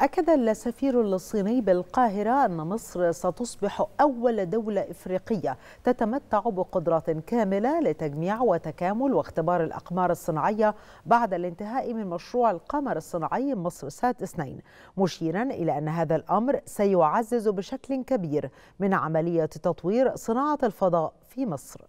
أكد السفير الصيني بالقاهرة أن مصر ستصبح أول دولة إفريقية تتمتع بقدرات كاملة لتجميع وتكامل واختبار الأقمار الصناعية بعد الانتهاء من مشروع القمر الصناعي مصر سات 2 مشيرا إلى أن هذا الأمر سيعزز بشكل كبير من عملية تطوير صناعة الفضاء في مصر.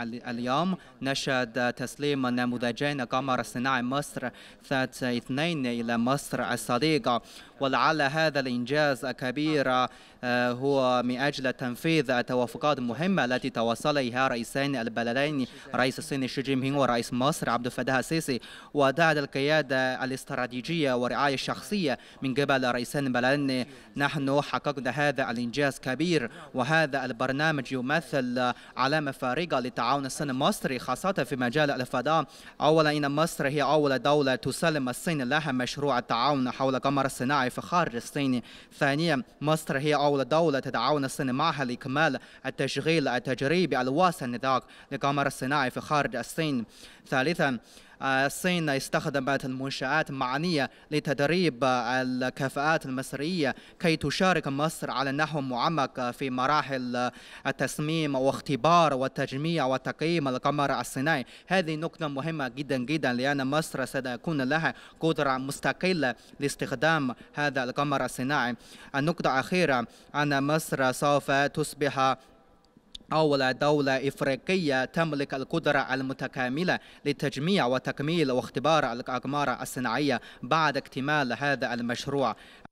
اليوم نشهد تسليم نموذجين قمر صناعي مصر ذات اثنين إلى مصر الصديقة ولعل هذا الإنجاز الكبير آه، هو من أجل تنفيذ التوافقات المهمة التي توصل إليها رئيسين البلدين رئيس الصين شي جين بينغ ورئيس مصر عبد الفتاح السيسي ودعت القيادة الاستراتيجية والرعاية الشخصية من قبل رئيسين البلدين نحن حققنا هذا الإنجاز كبير وهذا البرنامج يمثل آه، علامة مفارقة للتعاون الصين المصري خاصة في مجال الفضاء أولا إن مصر هي أول دولة تسلم الصين لها مشروع التعاون حول قمر الصناعي في خارج الصين ثانيا مصر هي أول دولة تتعاون الصين معها لإكمال التشغيل التجريبي الواسع النطاق لقمر الصناعي في خارج الصين ثالثا آه، الصين استخدمت المنشآت المعنية لتدريب الكفاءات المصرية كي تشارك مصر على نحو معمق في مراحل التصميم واختبار وتجميع وتقييم القمر الصناعي هذه نقطة مهمة جدا جدا لأن مصر سيكون لها قدرة مستقلة لاستخدام هذا القمر الصناعي النقطة الأخيرة أن مصر سوف تصبح أول دولة إفريقية تملك القدرة المتكاملة لتجميع وتكميل واختبار الأقمار الصناعية بعد اكتمال هذا المشروع